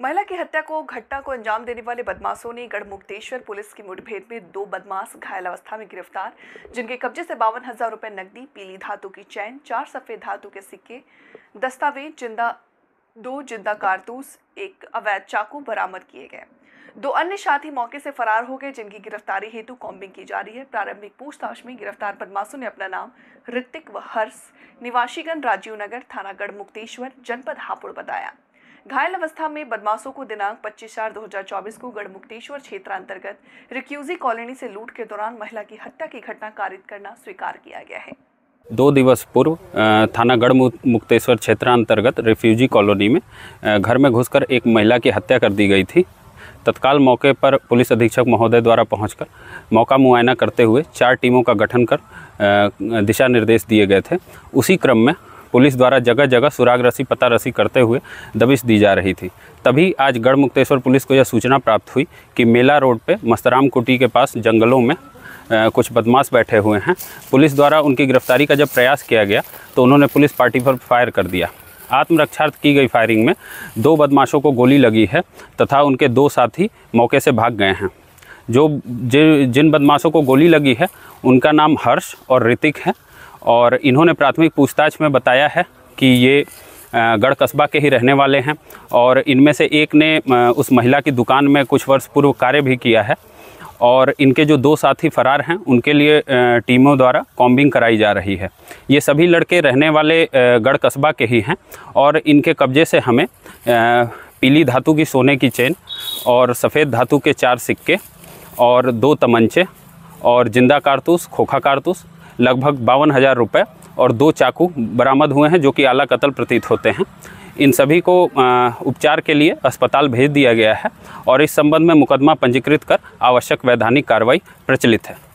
महिला की हत्या को घटना को अंजाम देने वाले बदमाशों ने गढ़मुक्तेश्वर पुलिस की मुठभेड़ में दो बदमाश घायल अवस्था में गिरफ्तार जिनके कब्जे से बावन हजार रुपये नकदी पीली धातु की चैन चार सफेद धातु के सिक्के दस्तावेज जिंदा दो जिंदा कारतूस एक अवैध चाकू बरामद किए गए दो अन्य साथी मौके से फरार हो गए जिनकी गिरफ्तारी हेतु कॉम्बिंग की जा रही है प्रारंभिक पूछताछ में गिरफ्तार बदमाशों ने अपना नाम ऋतिक व हर्ष निवासीगंज राजीव नगर थानागढ़ मुक्तेश्वर जनपद हापुड़ बताया घायल अवस्था में बदमाशों को दिनांक 25 चार 2024 को गढ़मुक्तेश्वर क्षेत्र अंतर्गत रिक्यूजी कॉलोनी से लूट के दौरान महिला की हत्या की घटना कारित करना स्वीकार किया गया है दो दिवस पूर्व थाना गढ़ मुक्तेश्वर क्षेत्रांतर्गत रिफ्यूजी कॉलोनी में घर में घुसकर एक महिला की हत्या कर दी गई थी तत्काल मौके पर पुलिस अधीक्षक महोदय द्वारा पहुंचकर मौका मुआयना करते हुए चार टीमों का गठन कर दिशा निर्देश दिए गए थे उसी क्रम में पुलिस द्वारा जगह जगह सुराग रसी पता रसी करते हुए दबिश दी जा रही थी तभी आज गढ़ मुक्तेश्वर पुलिस को यह सूचना प्राप्त हुई कि मेला रोड पर मस्तराम कुटी के पास जंगलों में कुछ बदमाश बैठे हुए हैं पुलिस द्वारा उनकी गिरफ्तारी का जब प्रयास किया गया तो उन्होंने पुलिस पार्टी पर फायर कर दिया आत्मरक्षार्थ की गई फायरिंग में दो बदमाशों को गोली लगी है तथा उनके दो साथी मौके से भाग गए हैं जो जिन बदमाशों को गोली लगी है उनका नाम हर्ष और ऋतिक है और इन्होंने प्राथमिक पूछताछ में बताया है कि ये गढ़ कस्बा के ही रहने वाले हैं और इनमें से एक ने उस महिला की दुकान में कुछ वर्ष पूर्व कार्य भी किया है और इनके जो दो साथी फरार हैं उनके लिए टीमों द्वारा कॉम्बिंग कराई जा रही है ये सभी लड़के रहने वाले गढ़ कस्बा के ही हैं और इनके कब्जे से हमें पीली धातु की सोने की चेन और सफ़ेद धातु के चार सिक्के और दो तमंचे और जिंदा कारतूस खोखा कारतूस लगभग बावन हज़ार रुपये और दो चाकू बरामद हुए हैं जो कि आला कतल प्रतीत होते हैं इन सभी को उपचार के लिए अस्पताल भेज दिया गया है और इस संबंध में मुकदमा पंजीकृत कर आवश्यक वैधानिक कार्रवाई प्रचलित है